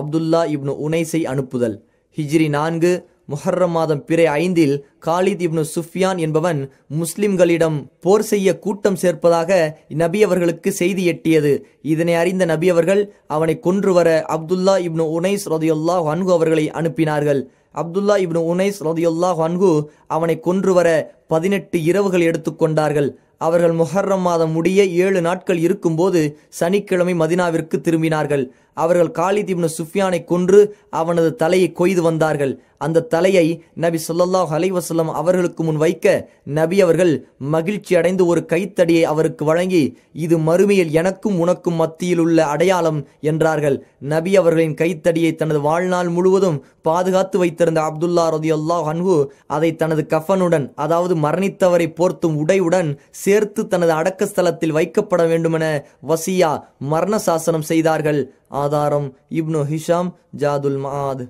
அப்துல்லா இப்னு உனைசை அனுப்புதல் ஹிஜ்ரி நான்கு முஹர்ரம் மாதம் பிறை ஐந்தில் காலித் இப்னு சுஃபியான் என்பவன் முஸ்லிம்களிடம் போர் செய்ய கூட்டம் சேர்ப்பதாக நபி அவர்களுக்கு செய்தி எட்டியது இதனை அறிந்த நபி அவர்கள் அவனை கொன்று வர அப்துல்லா இப்னு உனைஸ் ரதியுல்லா ஹன்கு அவர்களை அனுப்பினார்கள் அப்துல்லா இப்னு உனைஸ் ரதியுல்லா ஹன்கு அவனை கொன்று வர பதினெட்டு இரவுகள் எடுத்துக்கொண்டார்கள் அவர்கள் முஹர்ரம் மாதம் முடிய ஏழு நாட்கள் இருக்கும்போது சனிக்கிழமை மதினாவிற்கு திரும்பினார்கள் அவர்கள் காலித் இப்னு சுஃபியானை கொன்று அவனது தலையை கொய்து வந்தார்கள் அந்த தலையை நபி சொல்லாஹ் அலைவசல்லம் அவர்களுக்கு முன் வைக்க நபி அவர்கள் மகிழ்ச்சி அடைந்து ஒரு கைத்தடியை அவருக்கு வழங்கி இது மறுமையில் எனக்கும் உனக்கும் மத்தியில் உள்ள அடையாளம் என்றார்கள் நபி அவர்களின் கைத்தடியை தனது வாழ்நாள் முழுவதும் பாதுகாத்து வைத்திருந்த அப்துல்லா ரதி அல்லாஹ் அன்ஹு அதை தனது கஃபனுடன் அதாவது மரணித்தவரை போர்த்தும் உடையுடன் சேர்த்து தனது அடக்கஸ்தலத்தில் வைக்கப்பட வேண்டுமென வசியா மரண சாசனம் செய்தார்கள் ஆதாரம் இப்னு ஹிஷாம் ஜாதுல் மாத்